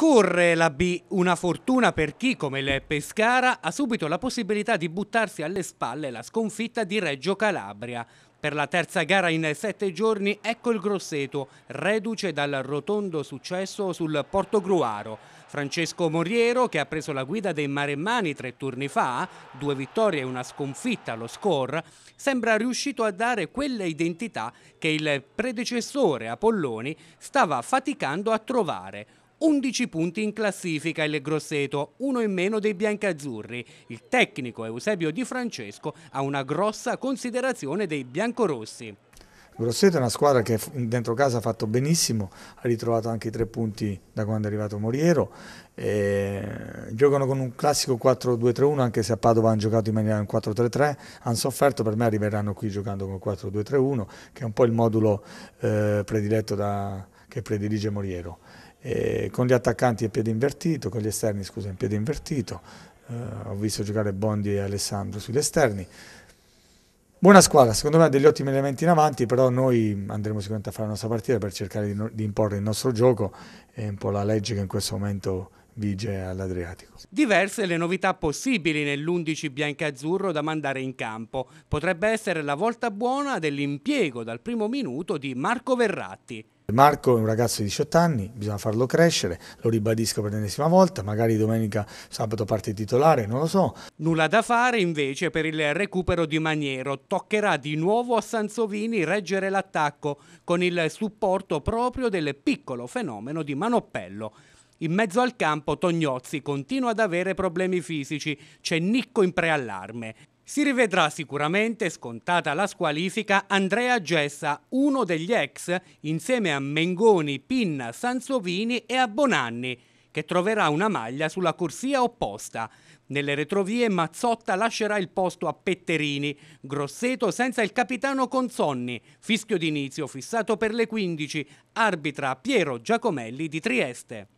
Corre la B una fortuna per chi, come il Pescara, ha subito la possibilità di buttarsi alle spalle la sconfitta di Reggio Calabria. Per la terza gara in sette giorni ecco il Grosseto, reduce dal rotondo successo sul Porto Gruaro. Francesco Moriero, che ha preso la guida dei Maremmani tre turni fa, due vittorie e una sconfitta allo score, sembra riuscito a dare quella identità che il predecessore Apolloni stava faticando a trovare 11 punti in classifica il Grosseto, uno in meno dei biancazzurri. Il tecnico Eusebio Di Francesco ha una grossa considerazione dei biancorossi. Grosseto è una squadra che dentro casa ha fatto benissimo, ha ritrovato anche i tre punti da quando è arrivato Moriero, giocano con un classico 4-2-3-1 anche se a Padova hanno giocato in maniera 4-3-3, hanno sofferto, per me arriveranno qui giocando con 4-2-3-1 che è un po' il modulo eh, prediletto da, che predilige Moriero eh, con gli attaccanti a piede invertito, con gli esterni scusa in piede invertito, eh, ho visto giocare Bondi e Alessandro sugli esterni. Buona squadra, secondo me ha degli ottimi elementi in avanti, però noi andremo sicuramente a fare la nostra partita per cercare di, no di imporre il nostro gioco, è un po' la legge che in questo momento vige all'Adriatico. Diverse le novità possibili nell'11 biancazzurro da mandare in campo. Potrebbe essere la volta buona dell'impiego dal primo minuto di Marco Verratti. Marco è un ragazzo di 18 anni, bisogna farlo crescere, lo ribadisco per l'ennesima volta, magari domenica, sabato parte titolare, non lo so. Nulla da fare invece per il recupero di Maniero, toccherà di nuovo a Sansovini reggere l'attacco con il supporto proprio del piccolo fenomeno di Manoppello. In mezzo al campo Tognozzi continua ad avere problemi fisici, c'è Nicco in preallarme. Si rivedrà sicuramente scontata la squalifica Andrea Gessa, uno degli ex, insieme a Mengoni, Pinna, Sansovini e a Bonanni, che troverà una maglia sulla corsia opposta. Nelle retrovie Mazzotta lascerà il posto a Petterini, Grosseto senza il capitano Consonni, fischio d'inizio fissato per le 15, arbitra Piero Giacomelli di Trieste.